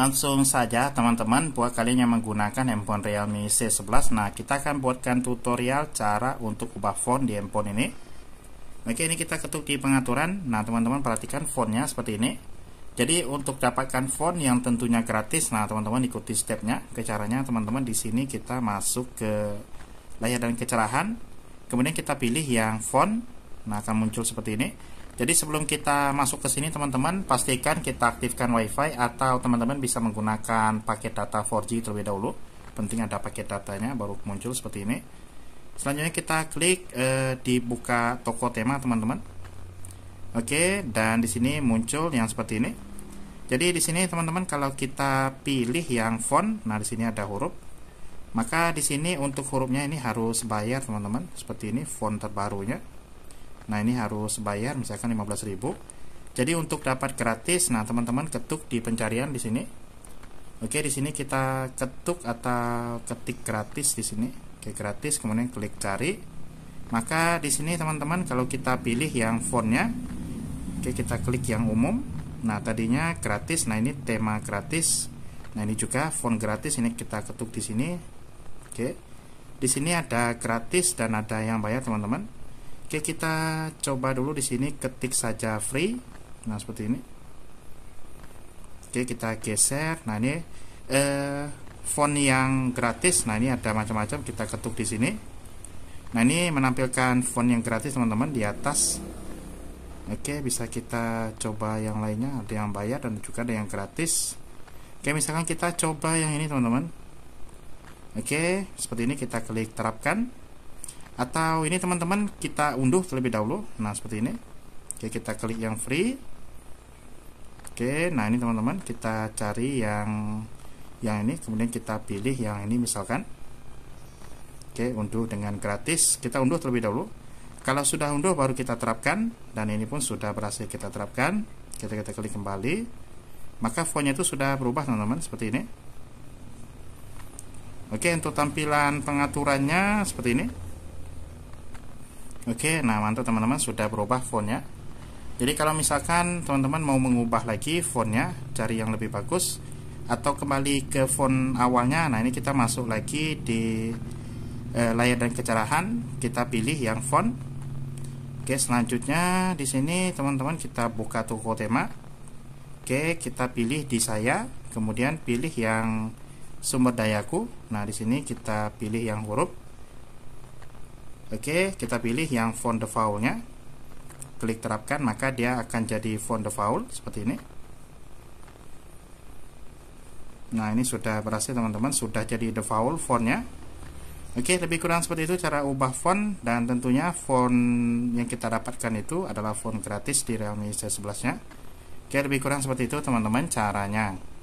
Langsung saja teman-teman buat kalian yang menggunakan handphone Realme C11 Nah kita akan buatkan tutorial cara untuk ubah font di handphone ini Oke ini kita ketuk di pengaturan Nah teman-teman perhatikan fontnya seperti ini Jadi untuk dapatkan font yang tentunya gratis Nah teman-teman ikuti stepnya Ke caranya teman-teman di sini kita masuk ke layar dan kecerahan Kemudian kita pilih yang font Nah akan muncul seperti ini jadi sebelum kita masuk ke sini teman-teman pastikan kita aktifkan WiFi atau teman-teman bisa menggunakan paket data 4G terlebih dahulu. Penting ada paket datanya baru muncul seperti ini. Selanjutnya kita klik e, eh, di buka toko tema teman-teman. Oke, dan di sini muncul yang seperti ini. Jadi di sini teman-teman kalau kita pilih yang font, nah di sini ada huruf. Maka di sini untuk hurufnya ini harus bayar teman-teman, seperti ini font terbarunya nah ini harus bayar misalkan 15.000 jadi untuk dapat gratis nah teman-teman ketuk di pencarian di sini oke di sini kita ketuk atau ketik gratis di sini oke gratis kemudian klik cari maka di sini teman-teman kalau kita pilih yang fontnya oke kita klik yang umum nah tadinya gratis nah ini tema gratis nah ini juga font gratis ini kita ketuk di sini oke di sini ada gratis dan ada yang bayar teman-teman Oke, kita coba dulu di sini ketik saja free. Nah, seperti ini. Oke, kita geser. Nah, ini eh, font yang gratis. Nah, ini ada macam-macam. Kita ketuk di sini. Nah, ini menampilkan font yang gratis, teman-teman, di atas. Oke, bisa kita coba yang lainnya. Ada yang bayar dan juga ada yang gratis. Oke, misalkan kita coba yang ini, teman-teman. Oke, seperti ini kita klik terapkan atau ini teman-teman kita unduh terlebih dahulu nah seperti ini oke kita klik yang free oke nah ini teman-teman kita cari yang yang ini kemudian kita pilih yang ini misalkan oke unduh dengan gratis kita unduh terlebih dahulu kalau sudah unduh baru kita terapkan dan ini pun sudah berhasil kita terapkan kita kita klik kembali maka fontnya itu sudah berubah teman-teman seperti ini oke untuk tampilan pengaturannya seperti ini Oke, nah mantap teman-teman sudah berubah fontnya. Jadi kalau misalkan teman-teman mau mengubah lagi fontnya, cari yang lebih bagus atau kembali ke font awalnya. Nah, ini kita masuk lagi di e, layar dan kecerahan, kita pilih yang font. Oke, selanjutnya di sini teman-teman kita buka toko tema. Oke, kita pilih di saya, kemudian pilih yang sumber dayaku. Nah, di sini kita pilih yang huruf Oke, kita pilih yang font defaultnya. Klik terapkan, maka dia akan jadi font default seperti ini. Nah, ini sudah berhasil teman-teman, sudah jadi default fontnya. Oke, lebih kurang seperti itu cara ubah font dan tentunya font yang kita dapatkan itu adalah font gratis di Realme C11-nya. Oke, lebih kurang seperti itu teman-teman caranya.